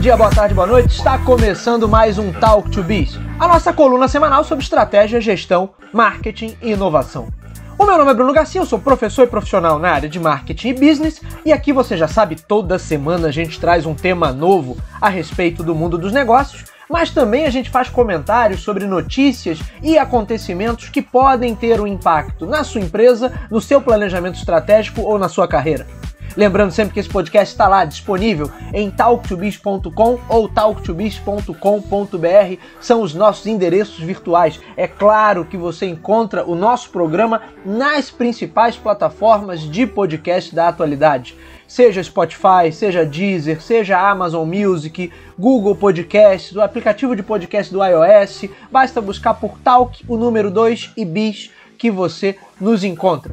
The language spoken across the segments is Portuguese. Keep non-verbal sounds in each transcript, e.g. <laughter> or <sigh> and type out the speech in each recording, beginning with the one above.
dia, boa tarde, boa noite. Está começando mais um Talk to Biz, a nossa coluna semanal sobre estratégia, gestão, marketing e inovação. O meu nome é Bruno Garcia, eu sou professor e profissional na área de marketing e business, e aqui você já sabe, toda semana a gente traz um tema novo a respeito do mundo dos negócios, mas também a gente faz comentários sobre notícias e acontecimentos que podem ter um impacto na sua empresa, no seu planejamento estratégico ou na sua carreira. Lembrando sempre que esse podcast está lá disponível em talktobiz.com ou talktobiz.com.br. São os nossos endereços virtuais. É claro que você encontra o nosso programa nas principais plataformas de podcast da atualidade seja Spotify, seja Deezer, seja Amazon Music, Google Podcasts, o aplicativo de podcast do iOS. Basta buscar por Talk, o número 2 e Bis, que você nos encontra.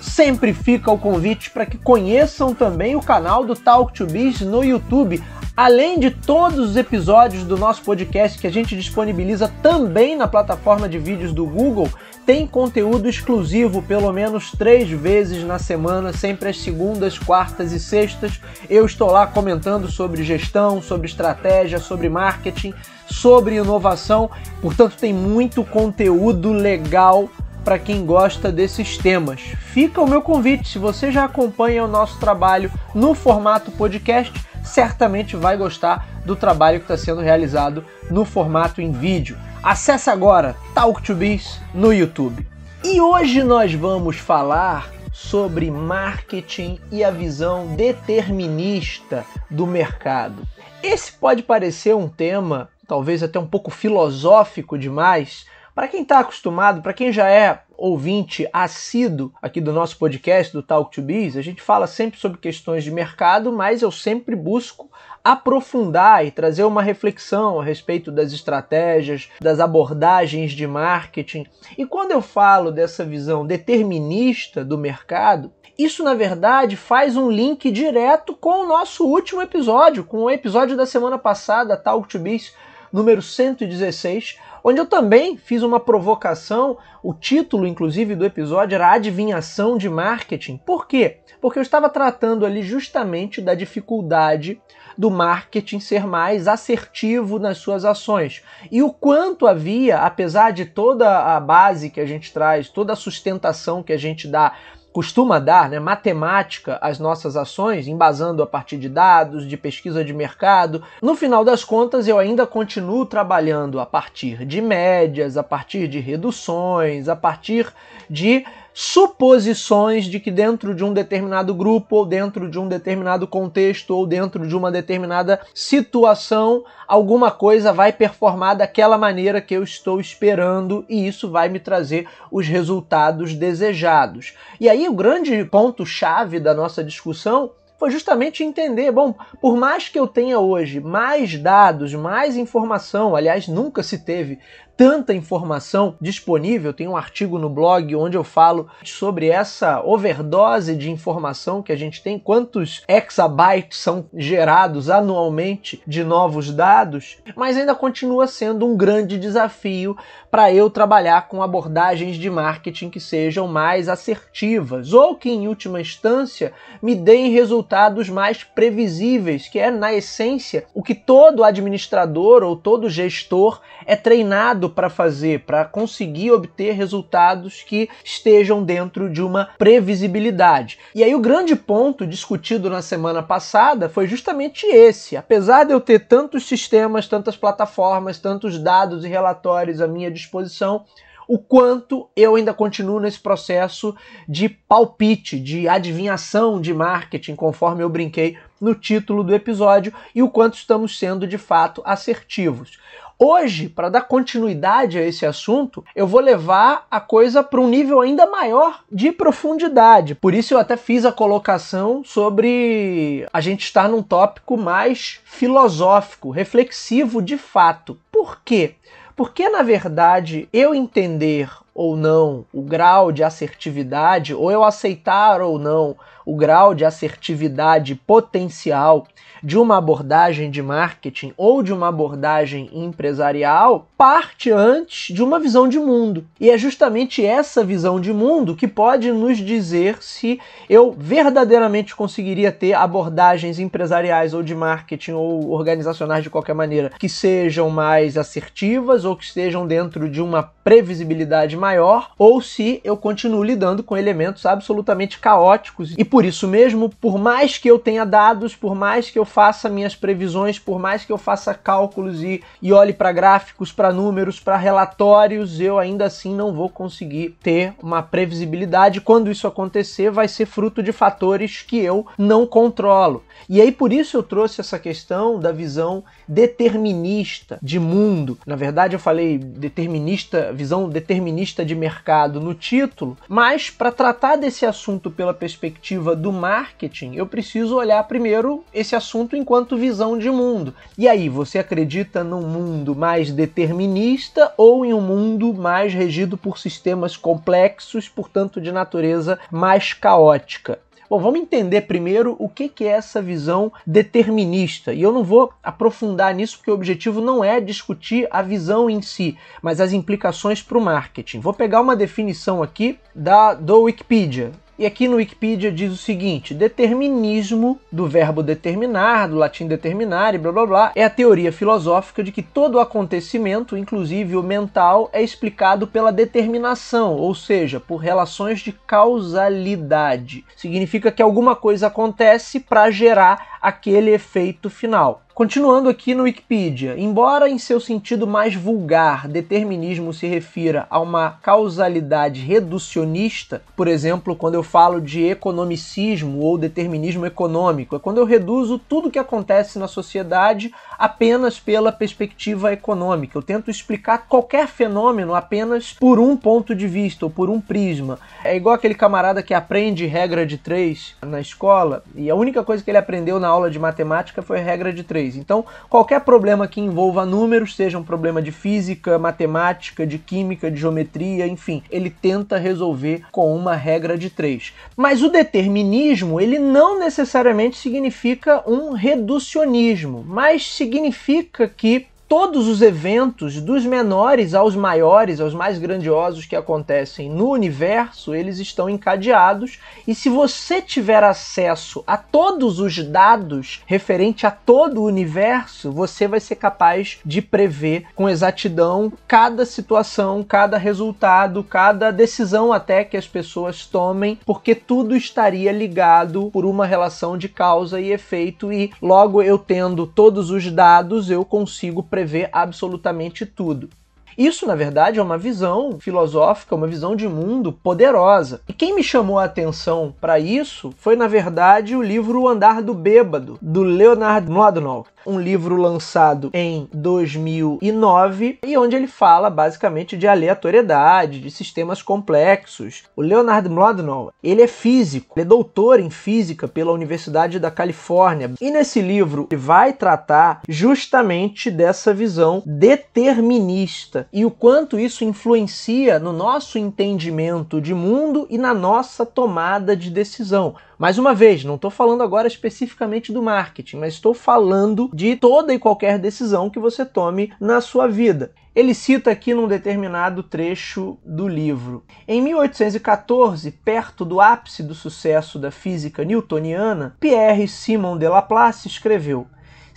Sempre fica o convite para que conheçam também o canal do Talk to Biz no YouTube, além de todos os episódios do nosso podcast que a gente disponibiliza também na plataforma de vídeos do Google, tem conteúdo exclusivo pelo menos três vezes na semana, sempre às segundas, quartas e sextas. Eu estou lá comentando sobre gestão, sobre estratégia, sobre marketing, sobre inovação. Portanto, tem muito conteúdo legal para quem gosta desses temas. Fica o meu convite, se você já acompanha o nosso trabalho no formato podcast, certamente vai gostar do trabalho que está sendo realizado no formato em vídeo. Acesse agora Talk to Biz no YouTube. E hoje nós vamos falar sobre marketing e a visão determinista do mercado. Esse pode parecer um tema talvez até um pouco filosófico demais, para quem está acostumado, para quem já é ouvinte assíduo aqui do nosso podcast do Talk to Biz, a gente fala sempre sobre questões de mercado, mas eu sempre busco aprofundar e trazer uma reflexão a respeito das estratégias, das abordagens de marketing. E quando eu falo dessa visão determinista do mercado, isso na verdade faz um link direto com o nosso último episódio, com o episódio da semana passada, Talk to Biz número 116, onde eu também fiz uma provocação. O título, inclusive, do episódio era Adivinhação de Marketing. Por quê? Porque eu estava tratando ali justamente da dificuldade do marketing ser mais assertivo nas suas ações. E o quanto havia, apesar de toda a base que a gente traz, toda a sustentação que a gente dá costuma dar, né, matemática às nossas ações, embasando a partir de dados, de pesquisa de mercado. No final das contas, eu ainda continuo trabalhando a partir de médias, a partir de reduções, a partir de suposições de que dentro de um determinado grupo, ou dentro de um determinado contexto, ou dentro de uma determinada situação, alguma coisa vai performar daquela maneira que eu estou esperando e isso vai me trazer os resultados desejados. E aí o grande ponto-chave da nossa discussão foi justamente entender, bom, por mais que eu tenha hoje mais dados, mais informação, aliás, nunca se teve tanta informação disponível. Tem um artigo no blog onde eu falo sobre essa overdose de informação que a gente tem, quantos exabytes são gerados anualmente de novos dados, mas ainda continua sendo um grande desafio para eu trabalhar com abordagens de marketing que sejam mais assertivas ou que, em última instância, me deem resultados mais previsíveis, que é, na essência, o que todo administrador ou todo gestor é treinado para fazer, para conseguir obter resultados que estejam dentro de uma previsibilidade. E aí o grande ponto discutido na semana passada foi justamente esse. Apesar de eu ter tantos sistemas, tantas plataformas, tantos dados e relatórios à minha disposição, o quanto eu ainda continuo nesse processo de palpite, de adivinhação de marketing, conforme eu brinquei no título do episódio, e o quanto estamos sendo de fato assertivos. Hoje, para dar continuidade a esse assunto, eu vou levar a coisa para um nível ainda maior de profundidade. Por isso eu até fiz a colocação sobre a gente estar num tópico mais filosófico, reflexivo de fato. Por quê? Porque, na verdade, eu entender ou não o grau de assertividade, ou eu aceitar ou não o grau de assertividade potencial de uma abordagem de marketing ou de uma abordagem empresarial, parte antes de uma visão de mundo. E é justamente essa visão de mundo que pode nos dizer se eu verdadeiramente conseguiria ter abordagens empresariais ou de marketing ou organizacionais de qualquer maneira que sejam mais assertivas ou que estejam dentro de uma previsibilidade maior maior ou se eu continuo lidando com elementos absolutamente caóticos. E por isso mesmo, por mais que eu tenha dados, por mais que eu faça minhas previsões, por mais que eu faça cálculos e, e olhe para gráficos, para números, para relatórios, eu ainda assim não vou conseguir ter uma previsibilidade. Quando isso acontecer, vai ser fruto de fatores que eu não controlo. E aí por isso eu trouxe essa questão da visão determinista de mundo. Na verdade, eu falei determinista, visão determinista analista de mercado no título, mas para tratar desse assunto pela perspectiva do marketing, eu preciso olhar primeiro esse assunto enquanto visão de mundo. E aí, você acredita num mundo mais determinista ou em um mundo mais regido por sistemas complexos, portanto de natureza mais caótica? Bom, vamos entender primeiro o que, que é essa visão determinista. E eu não vou aprofundar nisso porque o objetivo não é discutir a visão em si, mas as implicações para o marketing. Vou pegar uma definição aqui da do Wikipedia. E aqui no Wikipedia diz o seguinte: determinismo, do verbo determinar, do latim determinare, blá blá blá, é a teoria filosófica de que todo acontecimento, inclusive o mental, é explicado pela determinação, ou seja, por relações de causalidade. Significa que alguma coisa acontece para gerar aquele efeito final. Continuando aqui no Wikipedia, embora em seu sentido mais vulgar determinismo se refira a uma causalidade reducionista, por exemplo, quando eu falo de economicismo ou determinismo econômico, é quando eu reduzo tudo o que acontece na sociedade apenas pela perspectiva econômica. Eu tento explicar qualquer fenômeno apenas por um ponto de vista ou por um prisma. É igual aquele camarada que aprende regra de três na escola e a única coisa que ele aprendeu na aula de matemática foi regra de três. Então, qualquer problema que envolva números, seja um problema de física, matemática, de química, de geometria, enfim, ele tenta resolver com uma regra de três. Mas o determinismo, ele não necessariamente significa um reducionismo, mas significa significa que todos os eventos, dos menores aos maiores, aos mais grandiosos que acontecem no universo, eles estão encadeados. E se você tiver acesso a todos os dados referente a todo o universo, você vai ser capaz de prever com exatidão cada situação, cada resultado, cada decisão até que as pessoas tomem, porque tudo estaria ligado por uma relação de causa e efeito. E logo eu tendo todos os dados, eu consigo prever prever absolutamente tudo. Isso, na verdade, é uma visão filosófica, uma visão de mundo poderosa. E quem me chamou a atenção para isso foi, na verdade, o livro O Andar do Bêbado, do Leonard Mlodinow, um livro lançado em 2009 e onde ele fala basicamente de aleatoriedade, de sistemas complexos. O Leonard Mlodinow, ele é físico, ele é doutor em física pela Universidade da Califórnia. E nesse livro ele vai tratar justamente dessa visão determinista e o quanto isso influencia no nosso entendimento de mundo e na nossa tomada de decisão. Mais uma vez, não estou falando agora especificamente do marketing, mas estou falando de toda e qualquer decisão que você tome na sua vida. Ele cita aqui num determinado trecho do livro. Em 1814, perto do ápice do sucesso da física newtoniana, Pierre Simon de Laplace escreveu: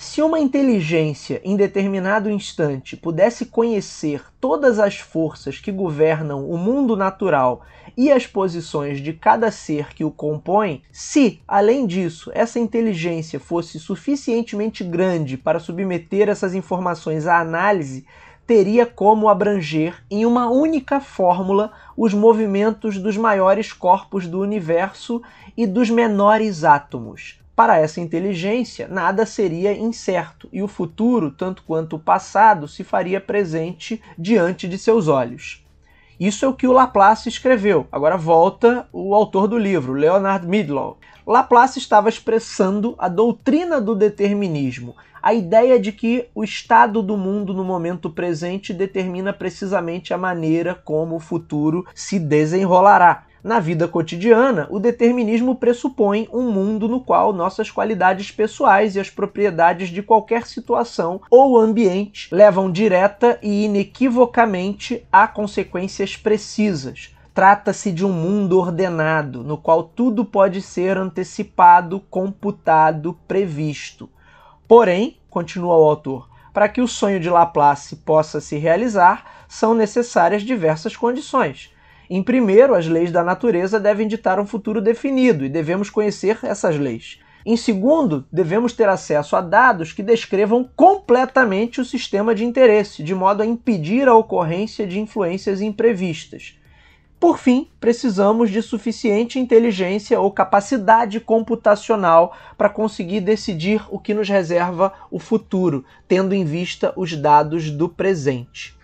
se uma inteligência em determinado instante pudesse conhecer todas as forças que governam o mundo natural e as posições de cada ser que o compõe, se, além disso, essa inteligência fosse suficientemente grande para submeter essas informações à análise, teria como abranger em uma única fórmula os movimentos dos maiores corpos do universo e dos menores átomos para essa inteligência, nada seria incerto, e o futuro, tanto quanto o passado, se faria presente diante de seus olhos. Isso é o que o Laplace escreveu. Agora volta o autor do livro, Leonard Midlow. Laplace estava expressando a doutrina do determinismo, a ideia de que o estado do mundo no momento presente determina precisamente a maneira como o futuro se desenrolará. Na vida cotidiana, o determinismo pressupõe um mundo no qual nossas qualidades pessoais e as propriedades de qualquer situação ou ambiente levam direta e inequivocamente a consequências precisas. Trata-se de um mundo ordenado, no qual tudo pode ser antecipado, computado, previsto. Porém, continua o autor, para que o sonho de Laplace possa se realizar, são necessárias diversas condições em primeiro, as leis da natureza devem ditar um futuro definido e devemos conhecer essas leis. Em segundo, devemos ter acesso a dados que descrevam completamente o sistema de interesse, de modo a impedir a ocorrência de influências imprevistas. Por fim, precisamos de suficiente inteligência ou capacidade computacional para conseguir decidir o que nos reserva o futuro, tendo em vista os dados do presente.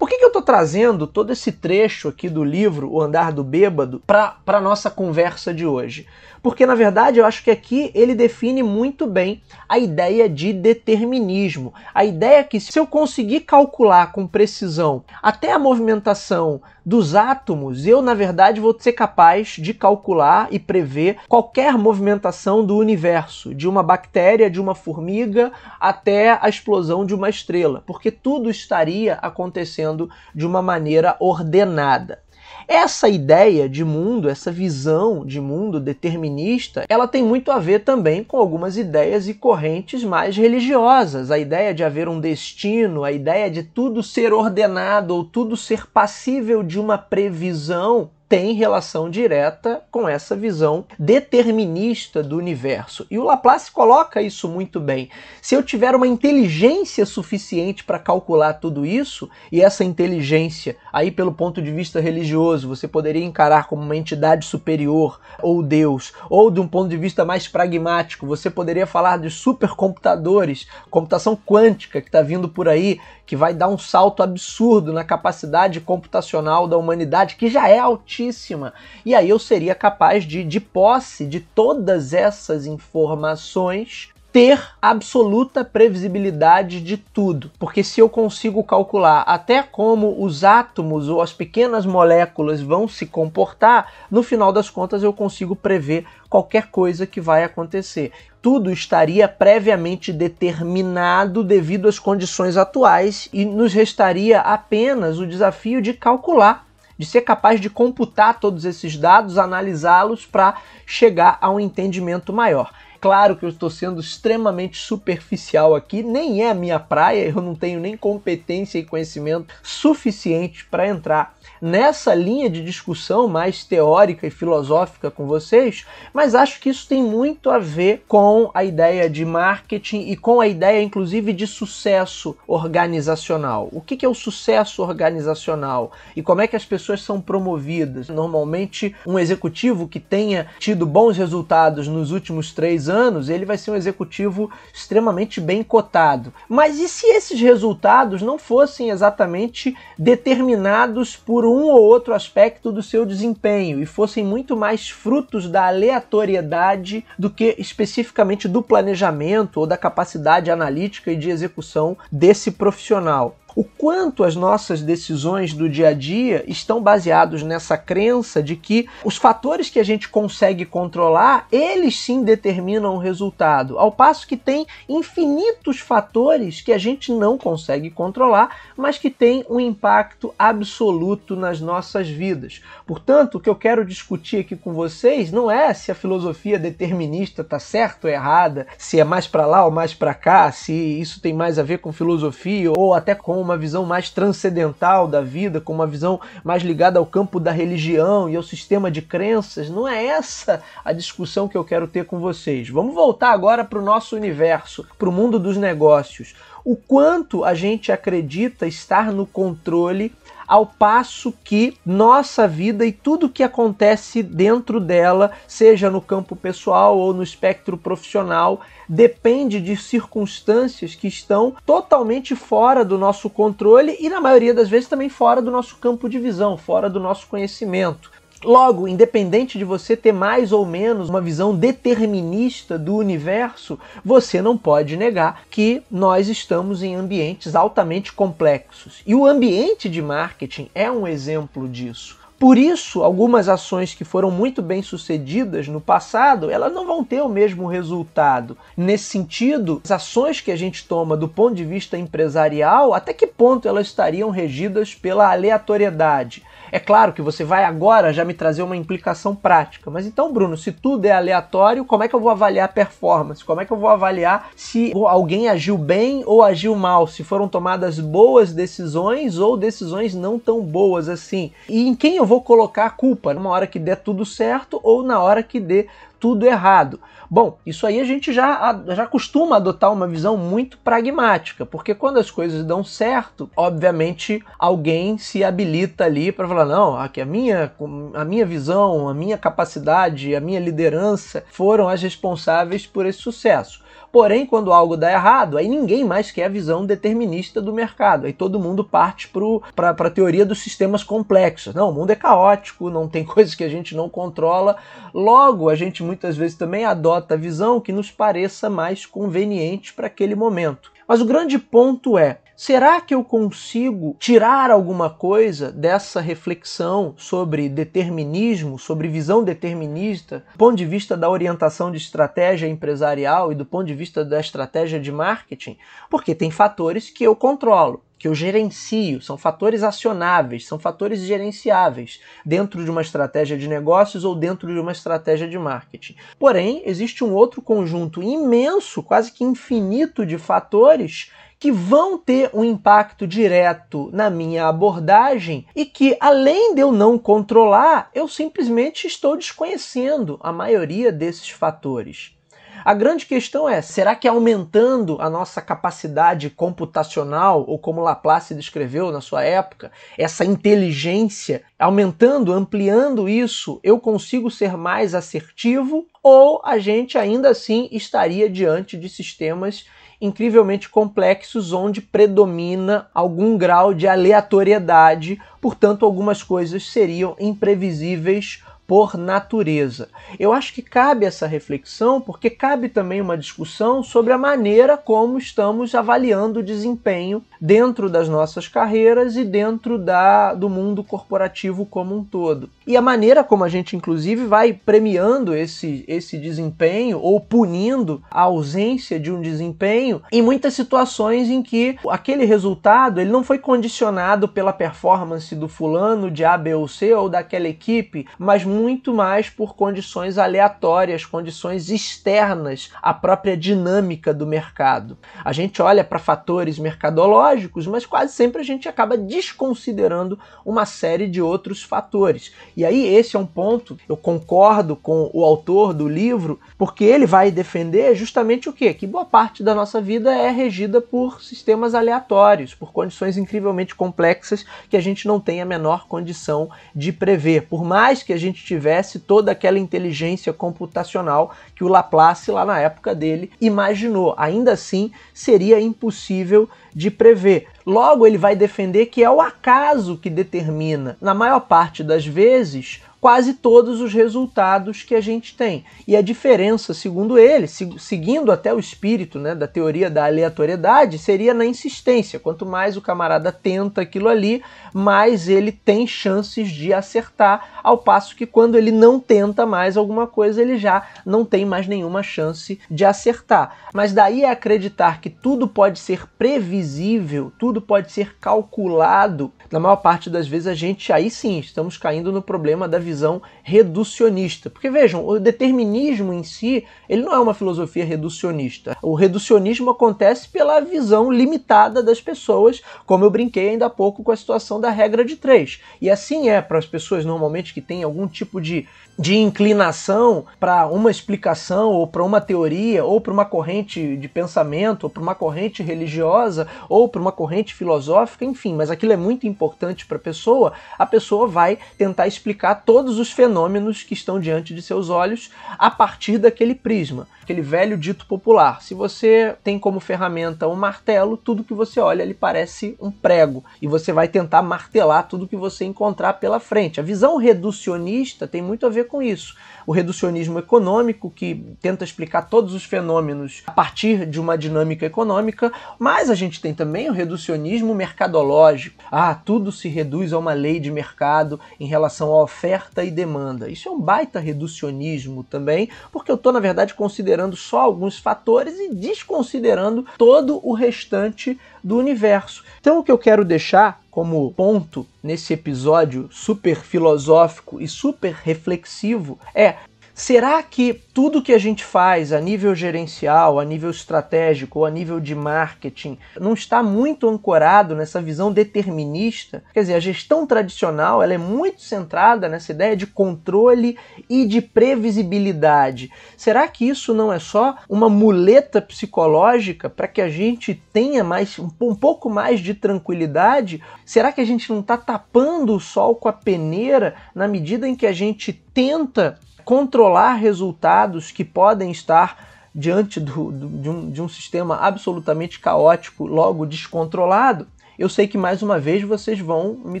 Por que, que eu estou trazendo todo esse trecho aqui do livro O Andar do Bêbado para a nossa conversa de hoje? porque na verdade eu acho que aqui ele define muito bem a ideia de determinismo. A ideia é que se eu conseguir calcular com precisão até a movimentação dos átomos, eu na verdade vou ser capaz de calcular e prever qualquer movimentação do universo, de uma bactéria, de uma formiga até a explosão de uma estrela, porque tudo estaria acontecendo de uma maneira ordenada. Essa ideia de mundo, essa visão de mundo determinista, ela tem muito a ver também com algumas ideias e correntes mais religiosas. A ideia de haver um destino, a ideia de tudo ser ordenado ou tudo ser passível de uma previsão tem relação direta com essa visão determinista do universo. E o Laplace coloca isso muito bem. Se eu tiver uma inteligência suficiente para calcular tudo isso, e essa inteligência, aí pelo ponto de vista religioso, você poderia encarar como uma entidade superior ou Deus, ou de um ponto de vista mais pragmático, você poderia falar de supercomputadores, computação quântica que está vindo por aí, que vai dar um salto absurdo na capacidade computacional da humanidade, que já é altíssima. E aí eu seria capaz de, de posse de todas essas informações, ter absoluta previsibilidade de tudo, porque se eu consigo calcular até como os átomos ou as pequenas moléculas vão se comportar, no final das contas eu consigo prever qualquer coisa que vai acontecer tudo estaria previamente determinado devido às condições atuais e nos restaria apenas o desafio de calcular, de ser capaz de computar todos esses dados, analisá-los para chegar a um entendimento maior. Claro que eu estou sendo extremamente superficial aqui, nem é a minha praia, eu não tenho nem competência e conhecimento suficiente para entrar nessa linha de discussão mais teórica e filosófica com vocês, mas acho que isso tem muito a ver com a ideia de marketing e com a ideia, inclusive, de sucesso organizacional. O que é o sucesso organizacional e como é que as pessoas são promovidas? Normalmente, um executivo que tenha tido bons resultados nos últimos três anos, ele vai ser um executivo extremamente bem cotado. Mas e se esses resultados não fossem exatamente determinados por um um ou outro aspecto do seu desempenho e fossem muito mais frutos da aleatoriedade do que especificamente do planejamento ou da capacidade analítica e de execução desse profissional o quanto as nossas decisões do dia a dia estão baseados nessa crença de que os fatores que a gente consegue controlar, eles sim determinam o resultado, ao passo que tem infinitos fatores que a gente não consegue controlar, mas que tem um impacto absoluto nas nossas vidas. Portanto, o que eu quero discutir aqui com vocês não é se a filosofia determinista está certa ou errada, se é mais para lá ou mais para cá, se isso tem mais a ver com filosofia ou até com uma visão mais transcendental da vida, com uma visão mais ligada ao campo da religião e ao sistema de crenças. Não é essa a discussão que eu quero ter com vocês. Vamos voltar agora para o nosso universo, para o mundo dos negócios o quanto a gente acredita estar no controle ao passo que nossa vida e tudo que acontece dentro dela, seja no campo pessoal ou no espectro profissional, depende de circunstâncias que estão totalmente fora do nosso controle e, na maioria das vezes, também fora do nosso campo de visão, fora do nosso conhecimento. Logo, independente de você ter mais ou menos uma visão determinista do universo, você não pode negar que nós estamos em ambientes altamente complexos. E o ambiente de marketing é um exemplo disso. Por isso, algumas ações que foram muito bem sucedidas no passado, elas não vão ter o mesmo resultado. Nesse sentido, as ações que a gente toma do ponto de vista empresarial, até que ponto elas estariam regidas pela aleatoriedade? É claro que você vai agora já me trazer uma implicação prática, mas então, Bruno, se tudo é aleatório, como é que eu vou avaliar a performance? Como é que eu vou avaliar se alguém agiu bem ou agiu mal? Se foram tomadas boas decisões ou decisões não tão boas assim? E em quem eu vou colocar a culpa? Numa hora que der tudo certo ou na hora que dê tudo errado. Bom, isso aí a gente já, já costuma adotar uma visão muito pragmática, porque quando as coisas dão certo, obviamente alguém se habilita ali para falar: não, aqui a minha, a minha visão, a minha capacidade, a minha liderança foram as responsáveis por esse sucesso. Porém, quando algo dá errado, aí ninguém mais quer a visão determinista do mercado. Aí todo mundo parte para a teoria dos sistemas complexos. Não, o mundo é caótico, não tem <laughs> coisas que a gente não controla. Logo, a gente muitas vezes também adota a visão que nos pareça mais conveniente para aquele momento. Mas o grande ponto é: Será que eu consigo tirar alguma coisa dessa reflexão sobre determinismo, sobre visão determinista, do ponto de vista da orientação de estratégia empresarial e do ponto de vista da estratégia de marketing? Porque tem fatores que eu controlo que eu gerencio, são fatores acionáveis, são fatores gerenciáveis dentro de uma estratégia de negócios ou dentro de uma estratégia de marketing. Porém, existe um outro conjunto imenso, quase que infinito de fatores que vão ter um impacto direto na minha abordagem e que, além de eu não controlar, eu simplesmente estou desconhecendo a maioria desses fatores. A grande questão é: será que aumentando a nossa capacidade computacional, ou como Laplace descreveu na sua época, essa inteligência, aumentando, ampliando isso, eu consigo ser mais assertivo? Ou a gente ainda assim estaria diante de sistemas incrivelmente complexos onde predomina algum grau de aleatoriedade, portanto, algumas coisas seriam imprevisíveis por natureza. Eu acho que cabe essa reflexão, porque cabe também uma discussão sobre a maneira como estamos avaliando o desempenho dentro das nossas carreiras e dentro da, do mundo corporativo como um todo e a maneira como a gente, inclusive, vai premiando esse, esse desempenho ou punindo a ausência de um desempenho em muitas situações em que aquele resultado ele não foi condicionado pela performance do fulano de A, B ou C ou daquela equipe, mas muito mais por condições aleatórias, condições externas à própria dinâmica do mercado. A gente olha para fatores mercadológicos, mas quase sempre a gente acaba desconsiderando uma série de outros fatores e aí esse é um ponto, eu concordo com o autor do livro, porque ele vai defender justamente o quê? Que boa parte da nossa vida é regida por sistemas aleatórios, por condições incrivelmente complexas que a gente não tem a menor condição de prever. Por mais que a gente tivesse toda aquela inteligência computacional que o Laplace lá na época dele imaginou, ainda assim seria impossível de prever. Logo, ele vai defender que é o acaso que determina, na maior parte das vezes, quase todos os resultados que a gente tem. E a diferença, segundo ele, seguindo até o espírito né, da teoria da aleatoriedade, seria na insistência. Quanto mais o camarada tenta aquilo ali, mais ele tem chances de acertar, ao passo que quando ele não tenta mais alguma coisa, ele já não tem mais nenhuma chance de acertar. Mas daí é acreditar que tudo pode ser previsível, tudo pode ser calculado, na maior parte das vezes a gente aí sim estamos caindo no problema da visão visão reducionista. Porque vejam, o determinismo em si, ele não é uma filosofia reducionista. O reducionismo acontece pela visão limitada das pessoas, como eu brinquei ainda há pouco com a situação da regra de três. E assim é para as pessoas normalmente que têm algum tipo de, de inclinação para uma explicação, ou para uma teoria, ou para uma corrente de pensamento, ou para uma corrente religiosa, ou para uma corrente filosófica, enfim, mas aquilo é muito importante para a pessoa, a pessoa vai tentar explicar todo todos os fenômenos que estão diante de seus olhos a partir daquele prisma, aquele velho dito popular. Se você tem como ferramenta um martelo, tudo que você olha lhe parece um prego e você vai tentar martelar tudo que você encontrar pela frente. A visão reducionista tem muito a ver com isso. O reducionismo econômico que tenta explicar todos os fenômenos a partir de uma dinâmica econômica, mas a gente tem também o reducionismo mercadológico. Ah, tudo se reduz a uma lei de mercado em relação à oferta oferta e demanda. Isso é um baita reducionismo também, porque eu estou, na verdade, considerando só alguns fatores e desconsiderando todo o restante do universo. Então, o que eu quero deixar como ponto nesse episódio super filosófico e super reflexivo é Será que tudo que a gente faz a nível gerencial, a nível estratégico, ou a nível de marketing, não está muito ancorado nessa visão determinista? Quer dizer, a gestão tradicional ela é muito centrada nessa ideia de controle e de previsibilidade. Será que isso não é só uma muleta psicológica para que a gente tenha mais um pouco mais de tranquilidade? Será que a gente não está tapando o sol com a peneira na medida em que a gente tenta controlar resultados que podem estar diante do, do, de, um, de um sistema absolutamente caótico, logo descontrolado, eu sei que mais uma vez vocês vão me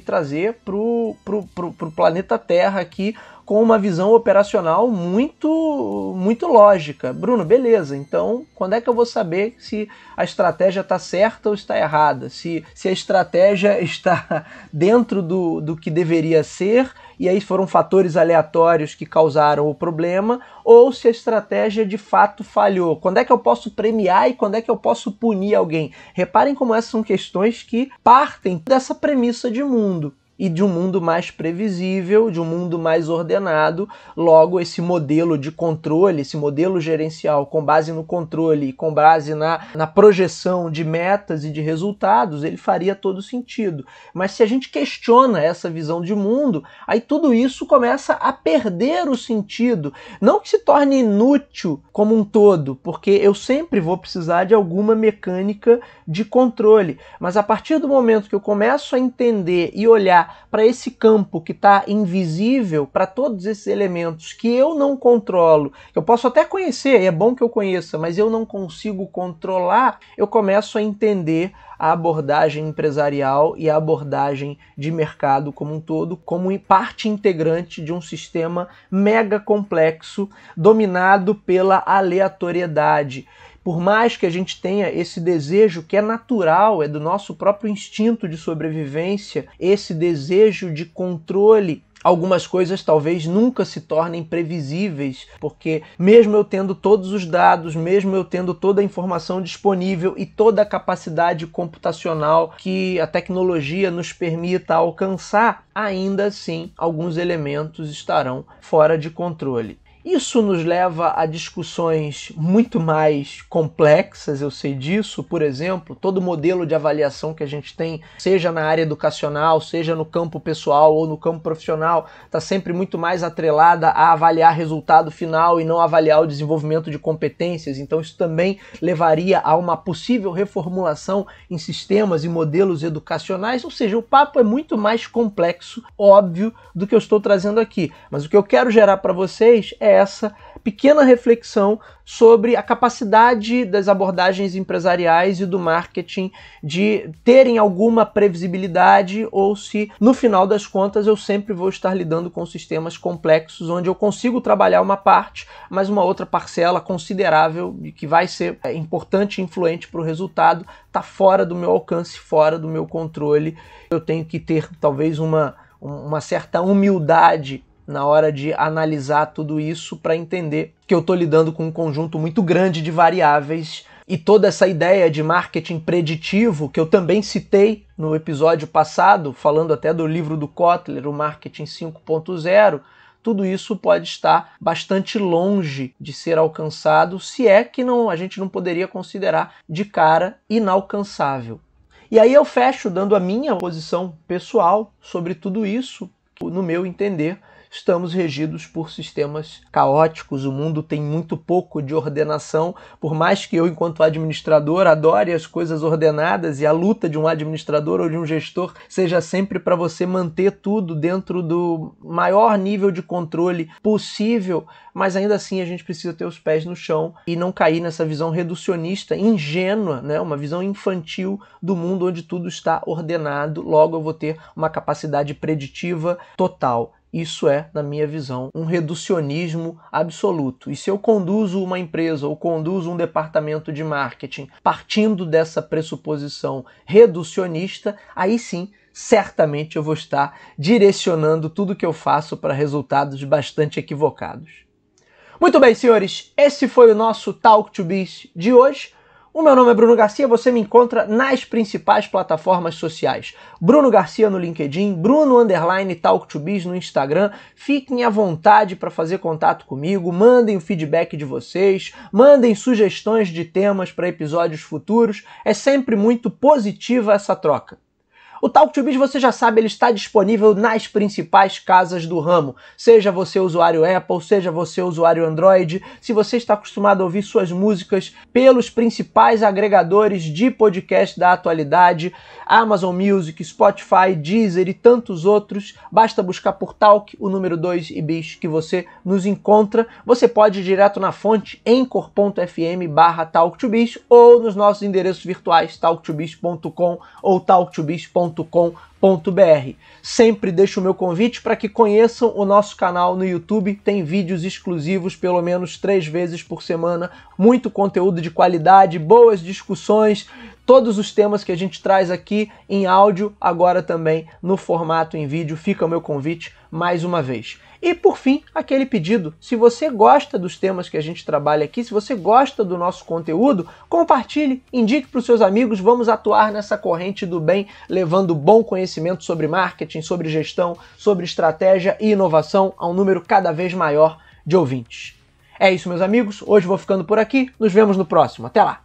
trazer para o planeta Terra aqui com uma visão operacional muito muito lógica. Bruno, beleza, então quando é que eu vou saber se a estratégia está certa ou está errada? Se, se a estratégia <laughs> está dentro do, do que deveria ser e aí foram fatores aleatórios que causaram o problema, ou se a estratégia de fato falhou? Quando é que eu posso premiar e quando é que eu posso punir alguém? Reparem como essas são questões que partem dessa premissa de mundo e de um mundo mais previsível, de um mundo mais ordenado. Logo, esse modelo de controle, esse modelo gerencial com base no controle e com base na, na projeção de metas e de resultados, ele faria todo sentido. Mas se a gente questiona essa visão de mundo, aí tudo isso começa a perder o sentido. Não que se torne inútil como um todo, porque eu sempre vou precisar de alguma mecânica de controle. Mas a partir do momento que eu começo a entender e olhar para esse campo que está invisível, para todos esses elementos que eu não controlo, eu posso até conhecer, é bom que eu conheça, mas eu não consigo controlar, eu começo a entender a abordagem empresarial e a abordagem de mercado como um todo, como parte integrante de um sistema mega complexo dominado pela aleatoriedade. Por mais que a gente tenha esse desejo que é natural, é do nosso próprio instinto de sobrevivência, esse desejo de controle algumas coisas talvez nunca se tornem previsíveis, porque mesmo eu tendo todos os dados, mesmo eu tendo toda a informação disponível e toda a capacidade computacional que a tecnologia nos permita alcançar, ainda assim alguns elementos estarão fora de controle. Isso nos leva a discussões muito mais complexas, eu sei disso, por exemplo, todo modelo de avaliação que a gente tem, seja na área educacional, seja no campo pessoal ou no campo profissional, está sempre muito mais atrelada a avaliar resultado final e não avaliar o desenvolvimento de competências. Então, isso também levaria a uma possível reformulação em sistemas e modelos educacionais, ou seja, o papo é muito mais complexo, óbvio, do que eu estou trazendo aqui. Mas o que eu quero gerar para vocês é essa pequena reflexão sobre a capacidade das abordagens empresariais e do marketing de terem alguma previsibilidade ou se no final das contas eu sempre vou estar lidando com sistemas complexos onde eu consigo trabalhar uma parte, mas uma outra parcela considerável e que vai ser é, importante e influente para o resultado está fora do meu alcance, fora do meu controle. Eu tenho que ter talvez uma uma certa humildade na hora de analisar tudo isso para entender que eu estou lidando com um conjunto muito grande de variáveis e toda essa ideia de marketing preditivo que eu também citei no episódio passado, falando até do livro do Kotler, o Marketing 5.0, tudo isso pode estar bastante longe de ser alcançado, se é que não a gente não poderia considerar de cara inalcançável. E aí eu fecho dando a minha posição pessoal sobre tudo isso, no meu entender, estamos regidos por sistemas caóticos. O mundo tem muito pouco de ordenação, por mais que eu, enquanto administrador, adore as coisas ordenadas e a luta de um administrador ou de um gestor seja sempre para você manter tudo dentro do maior nível de controle possível, mas ainda assim a gente precisa ter os pés no chão e não cair nessa visão reducionista, ingênua, né? uma visão infantil do mundo onde tudo está ordenado, logo eu vou ter uma capacidade preditiva total. Isso é, na minha visão, um reducionismo absoluto. E se eu conduzo uma empresa ou conduzo um departamento de marketing partindo dessa pressuposição reducionista, aí sim certamente eu vou estar direcionando tudo que eu faço para resultados bastante equivocados. Muito bem, senhores, esse foi o nosso Talk to Biz de hoje. O meu nome é Bruno Garcia, você me encontra nas principais plataformas sociais. Bruno Garcia no LinkedIn, Bruno Underline Talk to Biz no Instagram. Fiquem à vontade para fazer contato comigo, mandem o feedback de vocês, mandem sugestões de temas para episódios futuros. É sempre muito positiva essa troca. O Talk to Biz você já sabe, ele está disponível nas principais casas do ramo. Seja você usuário Apple, seja você usuário Android, se você está acostumado a ouvir suas músicas pelos principais agregadores de podcast da atualidade, Amazon Music, Spotify, Deezer e tantos outros, basta buscar por Talk, o número 2 e Biz que você nos encontra. Você pode ir direto na fonte em cor.fm barra talktobiz ou nos nossos endereços virtuais talktobiz.com ou talktobiz.com www.com.br br Sempre deixo o meu convite para que conheçam o nosso canal no YouTube, tem vídeos exclusivos pelo menos três vezes por semana, muito conteúdo de qualidade, boas discussões, todos os temas que a gente traz aqui em áudio, agora também no formato em vídeo, fica o meu convite mais uma vez. E por fim, aquele pedido: se você gosta dos temas que a gente trabalha aqui, se você gosta do nosso conteúdo, compartilhe, indique para os seus amigos, vamos atuar nessa corrente do bem, levando bom conhecimento conhecimento sobre marketing, sobre gestão, sobre estratégia e inovação a um número cada vez maior de ouvintes. É isso, meus amigos. Hoje vou ficando por aqui. Nos vemos no próximo. Até lá!